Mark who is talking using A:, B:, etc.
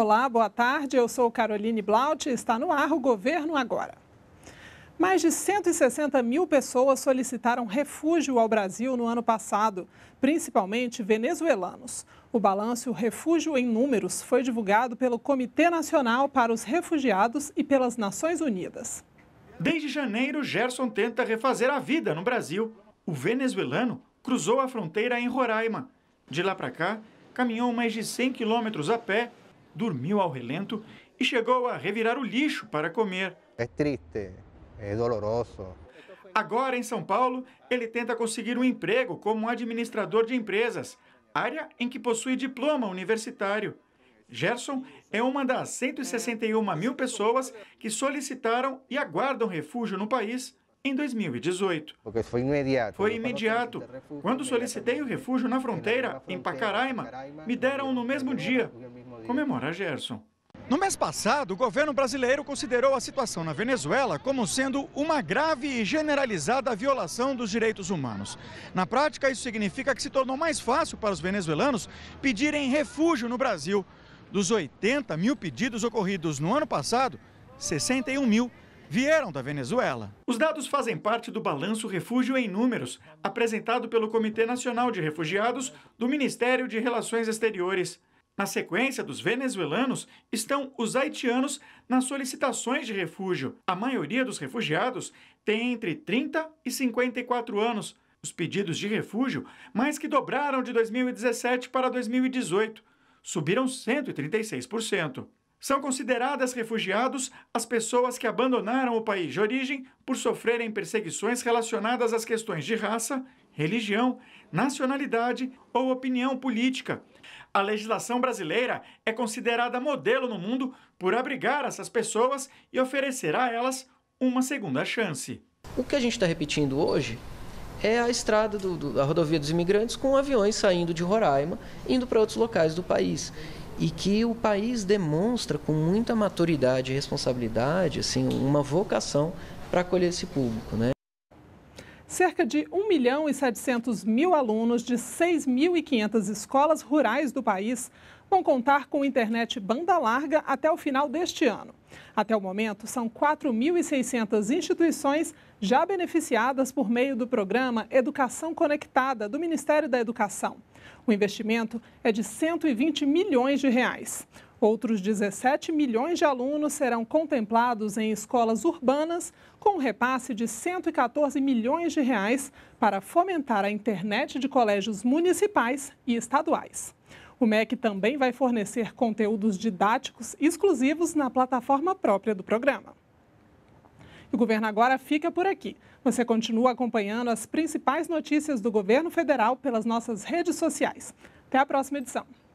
A: Olá, boa tarde. Eu sou Caroline Blaut e está no ar o Governo Agora. Mais de 160 mil pessoas solicitaram refúgio ao Brasil no ano passado, principalmente venezuelanos. O balanço Refúgio em Números foi divulgado pelo Comitê Nacional para os Refugiados e pelas Nações Unidas.
B: Desde janeiro, Gerson tenta refazer a vida no Brasil. O venezuelano cruzou a fronteira em Roraima. De lá para cá, caminhou mais de 100 quilômetros a pé dormiu ao relento e chegou a revirar o lixo para comer. É triste, é doloroso. Agora, em São Paulo, ele tenta conseguir um emprego como administrador de empresas, área em que possui diploma universitário. Gerson é uma das 161 mil pessoas que solicitaram e aguardam refúgio no país em 2018. Porque foi imediato. Foi imediato. Quando solicitei o refúgio na fronteira, em Pacaraima, me deram no mesmo dia comemora Gerson. No mês passado, o governo brasileiro considerou a situação na Venezuela como sendo uma grave e generalizada violação dos direitos humanos. Na prática, isso significa que se tornou mais fácil para os venezuelanos pedirem refúgio no Brasil. Dos 80 mil pedidos ocorridos no ano passado, 61 mil vieram da Venezuela. Os dados fazem parte do balanço Refúgio em Números, apresentado pelo Comitê Nacional de Refugiados do Ministério de Relações Exteriores. Na sequência dos venezuelanos estão os haitianos nas solicitações de refúgio. A maioria dos refugiados tem entre 30 e 54 anos. Os pedidos de refúgio mais que dobraram de 2017 para 2018, subiram 136%. São consideradas refugiados as pessoas que abandonaram o país de origem por sofrerem perseguições relacionadas às questões de raça, religião, nacionalidade ou opinião política. A legislação brasileira é considerada modelo no mundo por abrigar essas pessoas e oferecer a elas uma segunda chance. O que a gente
C: está repetindo hoje é a estrada do, do, da rodovia dos imigrantes com aviões saindo de Roraima, indo para outros locais do país. E que o país demonstra com muita maturidade e responsabilidade assim, uma vocação para acolher esse público. Né?
A: Cerca de 1 milhão e 700 mil alunos de 6.500 escolas rurais do país vão contar com internet banda larga até o final deste ano. Até o momento, são 4.600 instituições já beneficiadas por meio do programa Educação Conectada do Ministério da Educação. O investimento é de 120 milhões de reais. Outros 17 milhões de alunos serão contemplados em escolas urbanas, com um repasse de 114 milhões de reais para fomentar a internet de colégios municipais e estaduais. O MEC também vai fornecer conteúdos didáticos exclusivos na plataforma própria do programa. O governo agora fica por aqui. Você continua acompanhando as principais notícias do governo federal pelas nossas redes sociais. Até a próxima edição.